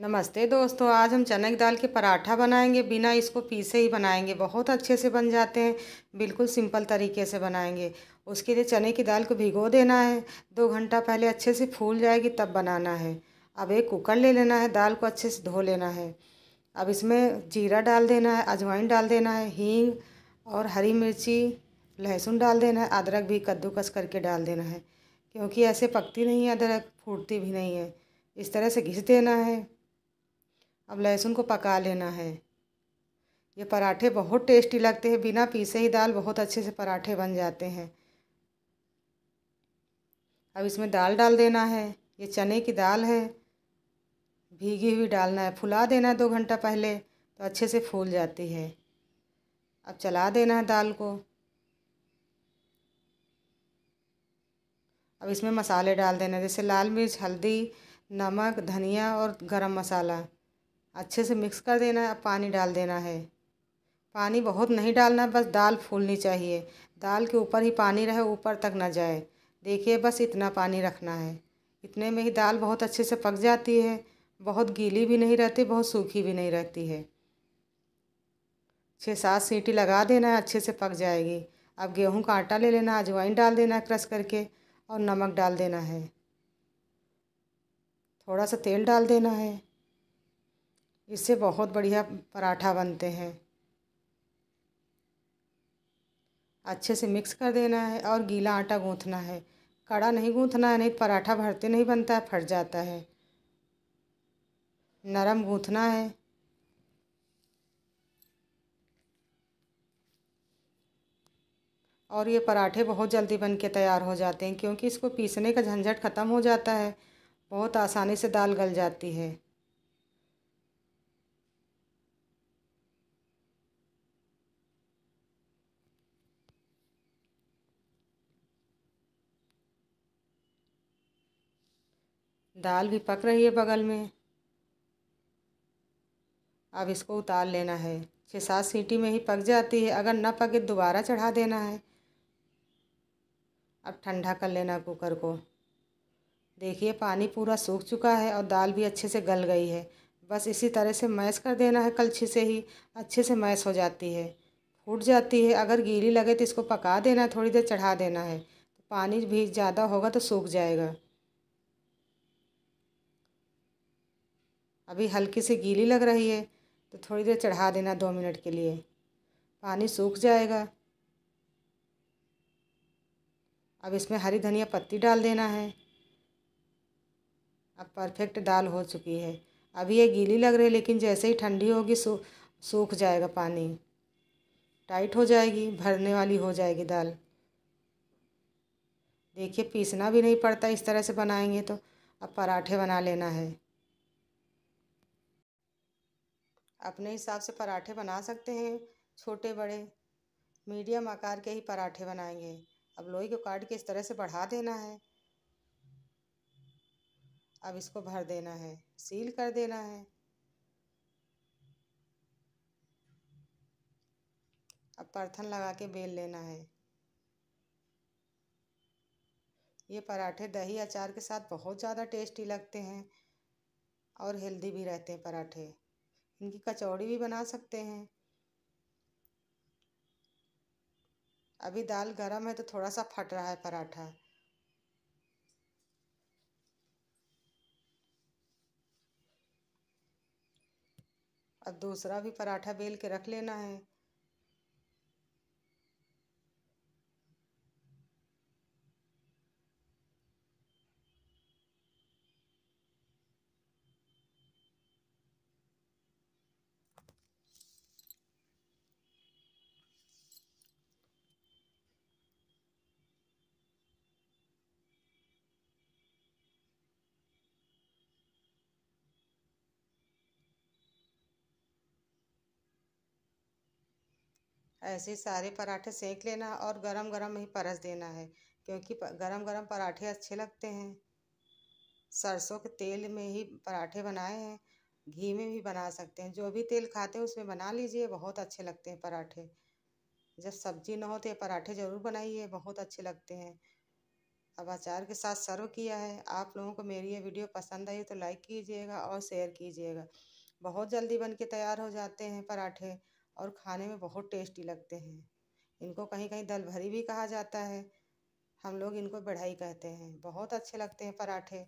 नमस्ते दोस्तों आज हम चने की दाल के पराठा बनाएंगे बिना इसको पीसे ही बनाएंगे बहुत अच्छे से बन जाते हैं बिल्कुल सिंपल तरीके से बनाएंगे उसके लिए चने की दाल को भिगो देना है दो घंटा पहले अच्छे से फूल जाएगी तब बनाना है अब एक कुकर ले लेना है दाल को अच्छे से धो लेना है अब इसमें जीरा डाल देना है अजवाइन डाल देना है हींग और हरी मिर्ची लहसुन डाल देना है अदरक भी कद्दूकस करके डाल देना है क्योंकि ऐसे पकती नहीं है अदरक फूटती भी नहीं है इस तरह से घिस देना है अब लहसुन को पका लेना है ये पराठे बहुत टेस्टी लगते हैं बिना पीसे ही दाल बहुत अच्छे से पराठे बन जाते हैं अब इसमें दाल डाल देना है ये चने की दाल है भीगी हुई डालना है फुला देना है दो घंटा पहले तो अच्छे से फूल जाती है अब चला देना है दाल को अब इसमें मसाले डाल देना जैसे लाल मिर्च हल्दी नमक धनिया और गरम मसाला अच्छे से मिक्स कर देना है पानी डाल देना है पानी बहुत नहीं डालना बस दाल फूलनी चाहिए दाल के ऊपर ही पानी रहे ऊपर तक ना जाए देखिए बस इतना पानी रखना है इतने में ही दाल बहुत अच्छे से पक जाती है बहुत गीली भी नहीं रहती बहुत सूखी भी नहीं रहती है छः सात सीटी लगा देना है अच्छे से पक जाएगी अब गेहूं का आटा ले लेना अजवाइन डाल देना है क्रश करके और नमक डाल देना है थोड़ा सा तेल डाल देना है इससे बहुत बढ़िया पराठा बनते हैं अच्छे से मिक्स कर देना है और गीला आटा गूँथना है कड़ा नहीं गूँथना है नहीं तो पराठा भरते नहीं बनता है फट जाता है नरम गूँथना है और ये पराठे बहुत जल्दी बन के तैयार हो जाते हैं क्योंकि इसको पीसने का झंझट ख़त्म हो जाता है बहुत आसानी से दाल गल जाती है दाल भी पक रही है बगल में अब इसको उतार लेना है छः सात सीटी में ही पक जाती है अगर ना पके दोबारा चढ़ा देना है अब ठंडा कर लेना कुकर को देखिए पानी पूरा सूख चुका है और दाल भी अच्छे से गल गई है बस इसी तरह से मैश कर देना है कलछी से ही अच्छे से मैश हो जाती है फूट जाती है अगर गीली लगे तो इसको पका देना है थोड़ी देर चढ़ा देना है तो पानी भी ज़्यादा होगा तो सूख जाएगा अभी हल्की सी गीली लग रही है तो थोड़ी देर चढ़ा देना दो मिनट के लिए पानी सूख जाएगा अब इसमें हरी धनिया पत्ती डाल देना है अब परफेक्ट दाल हो चुकी है अभी ये गीली लग रही है लेकिन जैसे ही ठंडी होगी सू सूख जाएगा पानी टाइट हो जाएगी भरने वाली हो जाएगी दाल देखिए पीसना भी नहीं पड़ता इस तरह से बनाएंगे तो अब पराठे बना लेना है अपने हिसाब से पराठे बना सकते हैं छोटे बड़े मीडियम आकार के ही पराठे बनाएंगे अब लोई को काट के इस तरह से बढ़ा देना है अब इसको भर देना है सील कर देना है अब परथन लगा के बेल लेना है ये पराठे दही अचार के साथ बहुत ज़्यादा टेस्टी लगते हैं और हेल्दी भी रहते हैं पराठे इनकी कचौड़ी भी बना सकते हैं अभी दाल गरम है तो थोड़ा सा फट रहा है पराठा अब दूसरा भी पराठा बेल के रख लेना है ऐसे सारे पराठे सेक लेना और गरम गरम ही परस देना है क्योंकि गरम गरम पराठे अच्छे लगते हैं सरसों के तेल में ही पराठे बनाए हैं घी में भी बना सकते हैं जो भी तेल खाते हैं उसमें बना लीजिए बहुत अच्छे लगते हैं पराठे जब सब्जी ना हो तो पराठे ज़रूर बनाइए बहुत अच्छे लगते हैं अब अचार के साथ सर्व किया है आप लोगों को मेरी ये वीडियो पसंद आई तो लाइक कीजिएगा और शेयर कीजिएगा बहुत जल्दी बन के तैयार हो जाते हैं पराठे और खाने में बहुत टेस्टी लगते हैं इनको कहीं कहीं दल भरी भी कहा जाता है हम लोग इनको बढ़ई कहते हैं बहुत अच्छे लगते हैं पराठे